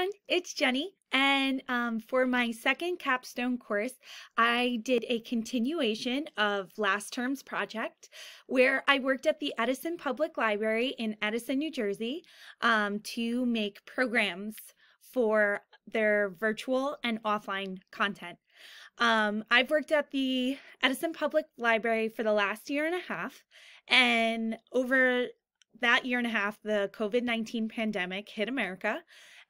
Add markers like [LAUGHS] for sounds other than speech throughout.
everyone, it's Jenny. And um, for my second capstone course, I did a continuation of last term's project where I worked at the Edison Public Library in Edison, New Jersey um, to make programs for their virtual and offline content. Um, I've worked at the Edison Public Library for the last year and a half. And over that year and a half, the COVID 19 pandemic hit America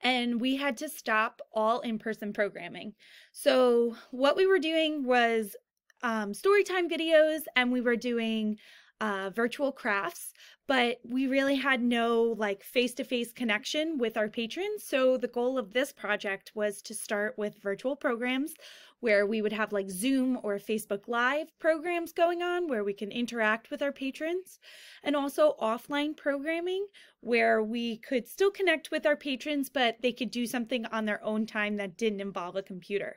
and we had to stop all in person programming. So, what we were doing was um, story time videos, and we were doing uh, virtual crafts, but we really had no like face to face connection with our patrons. So the goal of this project was to start with virtual programs where we would have like Zoom or Facebook Live programs going on where we can interact with our patrons and also offline programming where we could still connect with our patrons, but they could do something on their own time that didn't involve a computer.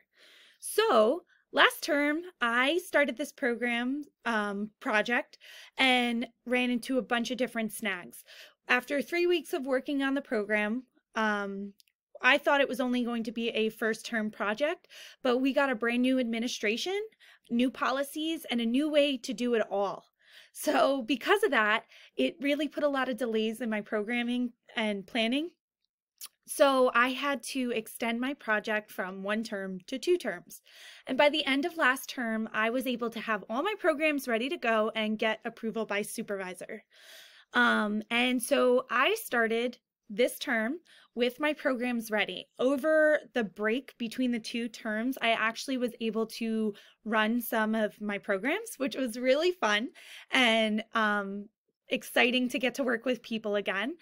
So last term, I started this program um, project and ran into a bunch of different snags. After three weeks of working on the program, um, I thought it was only going to be a first term project, but we got a brand new administration, new policies, and a new way to do it all. So, because of that, it really put a lot of delays in my programming and planning. So I had to extend my project from one term to two terms. And by the end of last term, I was able to have all my programs ready to go and get approval by supervisor. Um, and so I started this term with my programs ready. Over the break between the two terms, I actually was able to run some of my programs, which was really fun and um, exciting to get to work with people again.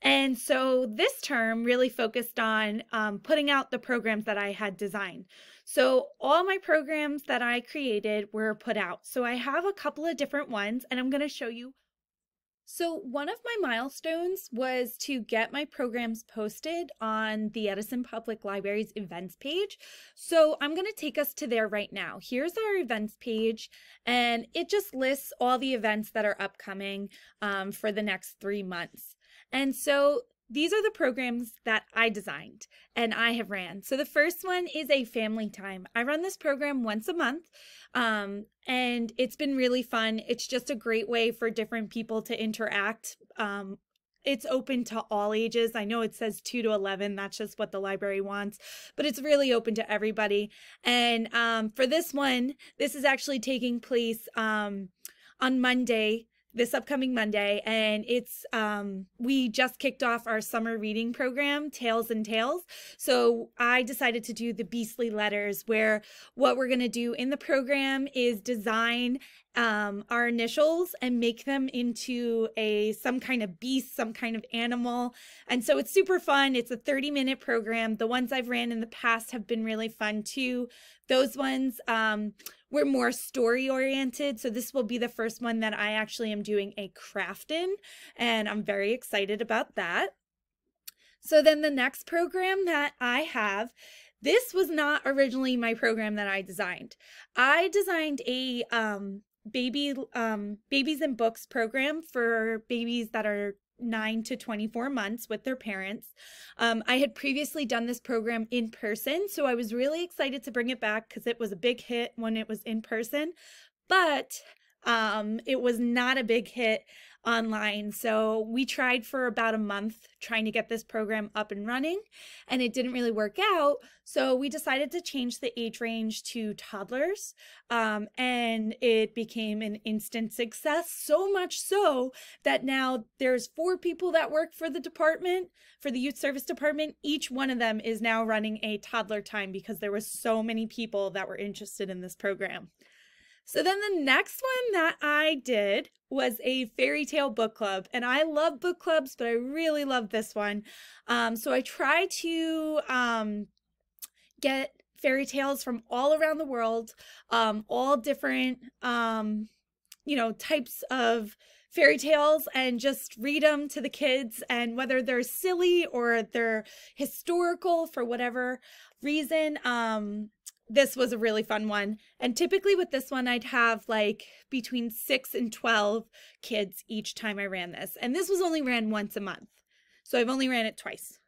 And so this term really focused on um, putting out the programs that I had designed. So all my programs that I created were put out. So I have a couple of different ones and I'm going to show you. So one of my milestones was to get my programs posted on the Edison Public Library's events page. So I'm going to take us to there right now. Here's our events page and it just lists all the events that are upcoming um, for the next three months. And so these are the programs that I designed and I have ran. So the first one is a family time. I run this program once a month um, and it's been really fun. It's just a great way for different people to interact. Um, it's open to all ages. I know it says 2 to 11. That's just what the library wants, but it's really open to everybody. And um, for this one, this is actually taking place um, on Monday, this upcoming Monday, and it's um, we just kicked off our summer reading program, Tales and Tales. So I decided to do the Beastly Letters, where what we're going to do in the program is design um, our initials and make them into a some kind of beast, some kind of animal. And so it's super fun. It's a 30 minute program. The ones I've ran in the past have been really fun too. Those ones um, we're more story oriented. So this will be the first one that I actually am doing a craft in, and I'm very excited about that. So then the next program that I have this was not originally my program that I designed. I designed a um, baby um, babies and books program for babies that are 9 to 24 months with their parents. Um, I had previously done this program in person, so I was really excited to bring it back because it was a big hit when it was in person, but um, it was not a big hit online. So we tried for about a month trying to get this program up and running, and it didn't really work out. So we decided to change the age range to toddlers, um, and it became an instant success. So much so that now there's four people that work for the department, for the youth service department. Each one of them is now running a toddler time because there was so many people that were interested in this program. So then the next one that I did was a fairy tale book club. And I love book clubs, but I really love this one. Um, so I try to um, get fairy tales from all around the world, um, all different, um, you know, types of fairy tales and just read them to the kids. And whether they're silly or they're historical for whatever reason, um, this was a really fun one. And typically with this one, I'd have like between six and 12 kids each time I ran this. And this was only ran once a month. So I've only ran it twice.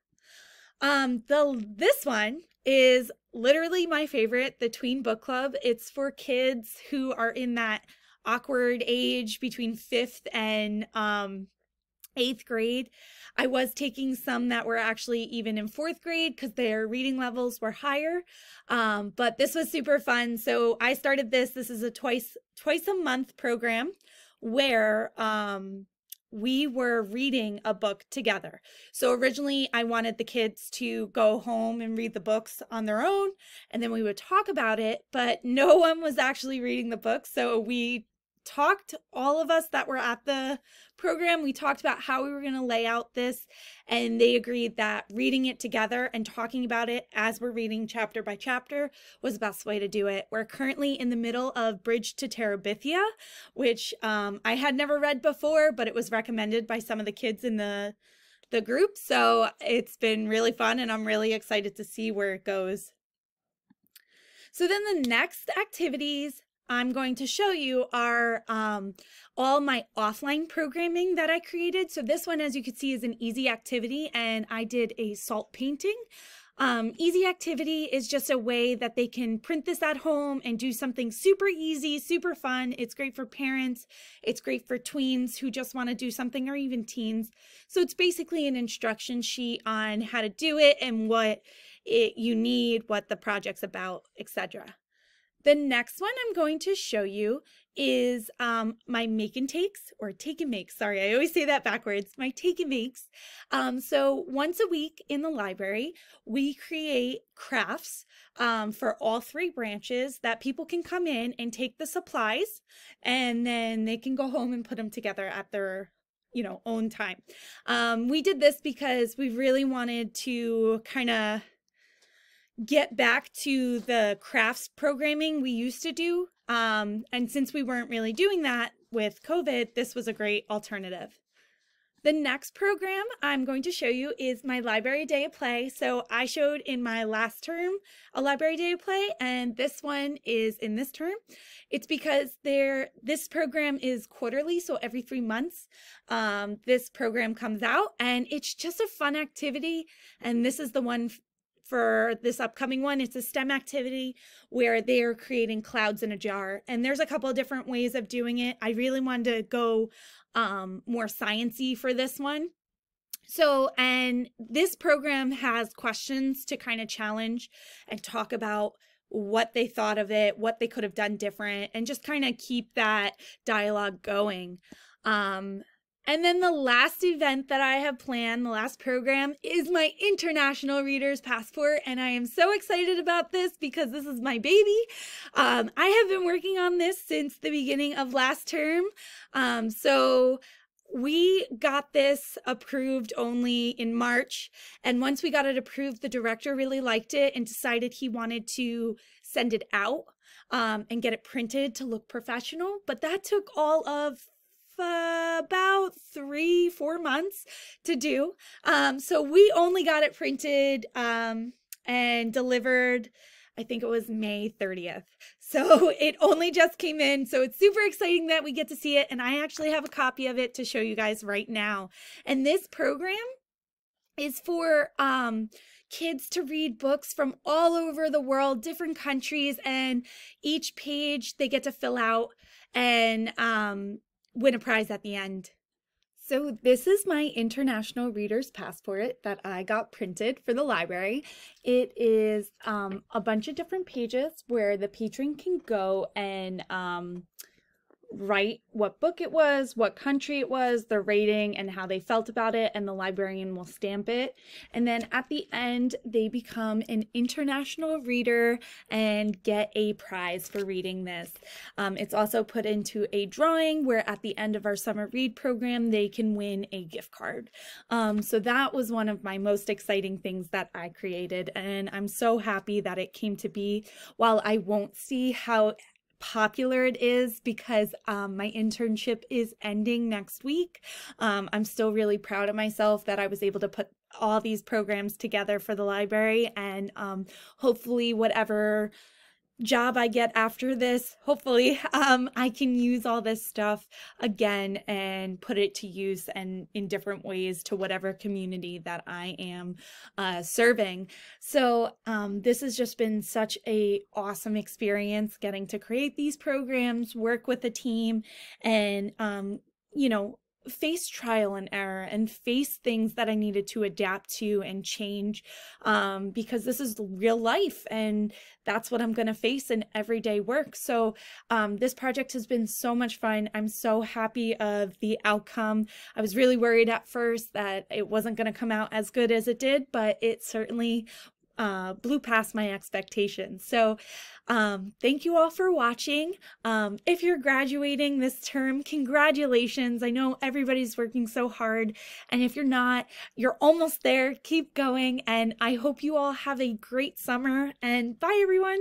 Um, the this one is literally my favorite, the tween book club. It's for kids who are in that awkward age between fifth and um eighth grade. I was taking some that were actually even in fourth grade because their reading levels were higher. Um, but this was super fun. So I started this. This is a twice twice a month program where um, we were reading a book together. So originally I wanted the kids to go home and read the books on their own and then we would talk about it, but no one was actually reading the book. So we talked all of us that were at the program we talked about how we were going to lay out this and they agreed that reading it together and talking about it as we're reading chapter by chapter was the best way to do it we're currently in the middle of bridge to terabithia which um, i had never read before but it was recommended by some of the kids in the the group so it's been really fun and i'm really excited to see where it goes so then the next activities I'm going to show you are um, all my offline programming that I created. So this one, as you can see, is an easy activity and I did a salt painting. Um, easy activity is just a way that they can print this at home and do something super easy, super fun. It's great for parents. It's great for tweens who just want to do something or even teens. So it's basically an instruction sheet on how to do it and what it, you need, what the project's about, etc. The next one I'm going to show you is um, my make and takes or take and makes. Sorry, I always say that backwards. My take and makes. Um, so once a week in the library, we create crafts um, for all three branches that people can come in and take the supplies and then they can go home and put them together at their you know own time. Um, we did this because we really wanted to kind of get back to the crafts programming we used to do. Um, and since we weren't really doing that with COVID, this was a great alternative. The next program I'm going to show you is my library day of play. So I showed in my last term a library day of play, and this one is in this term. It's because there this program is quarterly, so every three months um, this program comes out, and it's just a fun activity. And this is the one for this upcoming one. It's a STEM activity where they're creating clouds in a jar. And there's a couple of different ways of doing it. I really wanted to go um, more sciency for this one. So, and this program has questions to kind of challenge and talk about what they thought of it, what they could have done different, and just kind of keep that dialogue going. Um, and then the last event that I have planned, the last program, is my international reader's passport. And I am so excited about this because this is my baby. Um, I have been working on this since the beginning of last term. Um, so we got this approved only in March. And once we got it approved, the director really liked it and decided he wanted to send it out um, and get it printed to look professional. But that took all of about three, four months to do. Um, so we only got it printed um, and delivered. I think it was May 30th. So [LAUGHS] it only just came in. So it's super exciting that we get to see it. And I actually have a copy of it to show you guys right now. And this program is for um, kids to read books from all over the world, different countries, and each page they get to fill out and um, win a prize at the end. So, this is my International Reader's Passport that I got printed for the library. It is um, a bunch of different pages where the patron can go and um, write what book it was, what country it was, the rating, and how they felt about it, and the librarian will stamp it. And then at the end, they become an international reader and get a prize for reading this. Um, it's also put into a drawing where at the end of our summer read program, they can win a gift card. Um, so that was one of my most exciting things that I created, and I'm so happy that it came to be. While I won't see how popular it is because um, my internship is ending next week. Um, I'm still really proud of myself that I was able to put all these programs together for the library and um, hopefully whatever job I get after this, hopefully, [LAUGHS] um, I can use all this stuff again and put it to use and in different ways to whatever community that I am uh, serving. So um, this has just been such a awesome experience getting to create these programs, work with a team, and um, you know face trial and error and face things that I needed to adapt to and change um, because this is real life and that's what I'm going to face in everyday work. So um, this project has been so much fun. I'm so happy of the outcome. I was really worried at first that it wasn't going to come out as good as it did, but it certainly uh, blew past my expectations. So, um, thank you all for watching. Um, if you're graduating this term, congratulations. I know everybody's working so hard. And if you're not, you're almost there. Keep going. And I hope you all have a great summer. And bye, everyone.